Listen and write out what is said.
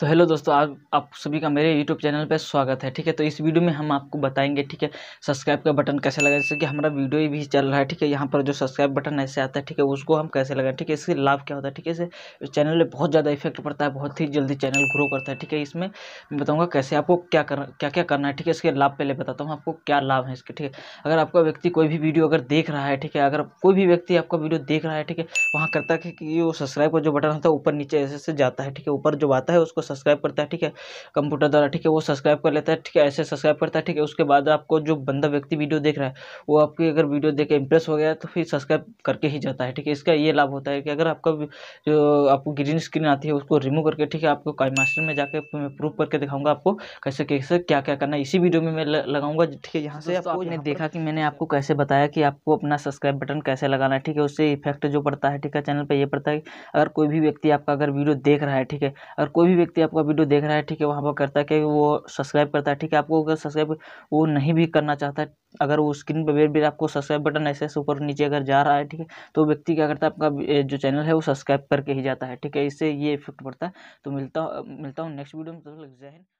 तो हेलो दोस्तों आप आप सभी का मेरे यूट्यूब चैनल पर स्वागत है ठीक है तो इस वीडियो में हम आपको बताएंगे ठीक है सब्सक्राइब का बटन कैसे लगा जैसे कि हमारा वीडियो भी चल रहा है ठीक है यहाँ पर जो सब्सक्राइब बटन ऐसे आता है ठीक है उसको हम कैसे लगाएं ठीक है इसके लाभ क्या होता है ठीक है इसे चैनल पर बहुत ज़्यादा इफेक्ट पड़ता है बहुत ही जल्दी चैनल ग्रो करता है ठीक है इसमें मैं बताऊँगा कैसे आपको क्या कर क्या क्या करना है ठीक है इसके लाभ पहले बताता हूँ आपको क्या लाभ है इसके ठीक है अगर आपका व्यक्ति कोई भी वीडियो अगर देख रहा है ठीक है अगर कोई भी व्यक्ति आपका वीडियो देख रहा है ठीक है वहाँ करता है कि वो सब्सक्राइब का जो बटन होता है ऊपर नीचे ऐसे ऐसे जाता है ठीक है ऊपर जो आता है उसको सब्सक्राइब करता है ठीक है कंप्यूटर द्वारा ठीक है वो सब्सक्राइब कर लेता है ठीक है ऐसे सब्सक्राइब करता है ठीक है उसके बाद आपको जो बंदा व्यक्ति वीडियो देख रहा है वो आपकी अगर वीडियो देख के इंप्रेस हो गया तो फिर सब्सक्राइब करके ही जाता है ठीक है इसका ये लाभ होता है कि अगर आपका जो आपको ग्रीन स्क्रीन आती है उसको रिमूव करके ठीक है आपको काई मास्टर में जाकर मैं प्रूव करके दिखाऊंगा आपको कैसे कैसे क्या क्या करना है इसी वीडियो में मैं लगाऊंगा ठीक है यहाँ से आपने देखा कि मैंने आपको कैसे बताया कि आपको अपना सब्सक्राइब बटन कैसे लगाना है ठीक है उससे इफेक्ट जो पड़ता है ठीक है चैनल पर यह पड़ता है अगर कोई भी व्यक्ति आपका अगर वीडियो देख रहा है ठीक है अगर कोई भी व्यक्ति व्यक्ति आपका वीडियो देख रहा है ठीक है वहाँ पर करता है कि वो सब्सक्राइब करता है ठीक है आपको अगर सब्सक्राइब वो नहीं भी करना चाहता है अगर वो स्क्रीन पर भी आपको सब्सक्राइब बटन ऐसे ऐसे ऊपर नीचे अगर जा रहा है ठीक है तो व्यक्ति क्या करता है आपका जो चैनल है वो सब्सक्राइब करके ही जाता है ठीक है इससे ये इफेक्ट पड़ता है तो मिलता मिलता हूँ नेक्स्ट वीडियो में तो तक